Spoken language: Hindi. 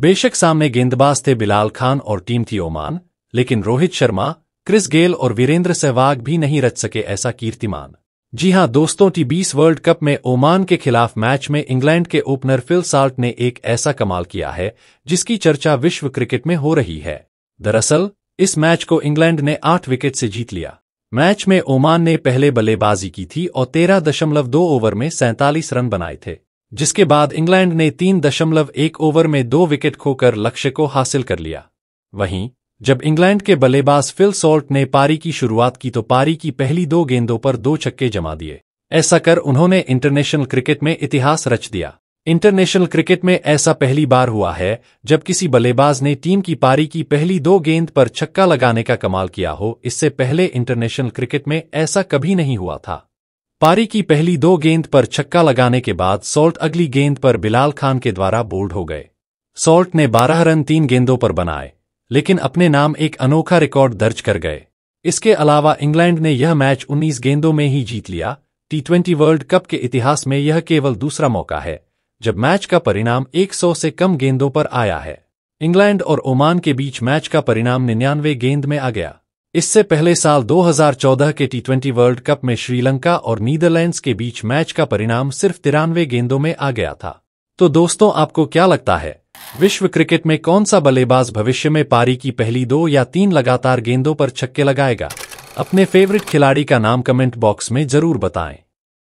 बेशक सामने गेंदबाज थे बिलाल खान और टीम थी ओमान लेकिन रोहित शर्मा क्रिस गेल और वीरेंद्र सहवाग भी नहीं रच सके ऐसा कीर्तिमान जी हां दोस्तों टी बीस वर्ल्ड कप में ओमान के खिलाफ मैच में इंग्लैंड के ओपनर फिल साल्ट ने एक ऐसा कमाल किया है जिसकी चर्चा विश्व क्रिकेट में हो रही है दरअसल इस मैच को इंग्लैंड ने आठ विकेट से जीत लिया मैच में ओमान ने पहले बल्लेबाजी की थी और तेरह दशमलव दो ओवर में सैंतालीस रन बनाए थे जिसके बाद इंग्लैंड ने तीन दशमलव एक ओवर में दो विकेट खोकर लक्ष्य को हासिल कर लिया वहीं जब इंग्लैंड के बल्लेबाज फिल सॉल्ट ने पारी की शुरुआत की तो पारी की पहली दो गेंदों पर दो छक्के जमा दिए ऐसा कर उन्होंने इंटरनेशनल क्रिकेट में इतिहास रच दिया इंटरनेशनल क्रिकेट में ऐसा पहली बार हुआ है जब किसी बल्लेबाज ने टीम की पारी की पहली दो गेंद पर छक्का लगाने का कमाल किया हो इससे पहले इंटरनेशनल क्रिकेट में ऐसा कभी नहीं हुआ था पारी की पहली दो गेंद पर छक्का लगाने के बाद सॉल्ट अगली गेंद पर बिलाल खान के द्वारा बोल्ड हो गए सॉल्ट ने बारह रन तीन गेंदों पर बनाए लेकिन अपने नाम एक अनोखा रिकॉर्ड दर्ज कर गए इसके अलावा इंग्लैंड ने यह मैच 19 गेंदों में ही जीत लिया टी ट्वेंटी वर्ल्ड कप के इतिहास में यह केवल दूसरा मौका है जब मैच का परिणाम 100 से कम गेंदों पर आया है इंग्लैंड और ओमान के बीच मैच का परिणाम निन्यानवे गेंद में आ गया इससे पहले साल 2014 के टी वर्ल्ड कप में श्रीलंका और नीदरलैंड्स के बीच मैच का परिणाम सिर्फ तिरानवे गेंदों में आ गया था तो दोस्तों आपको क्या लगता है विश्व क्रिकेट में कौन सा बल्लेबाज भविष्य में पारी की पहली दो या तीन लगातार गेंदों पर छक्के लगाएगा अपने फेवरेट खिलाड़ी का नाम कमेंट बॉक्स में जरूर बताएं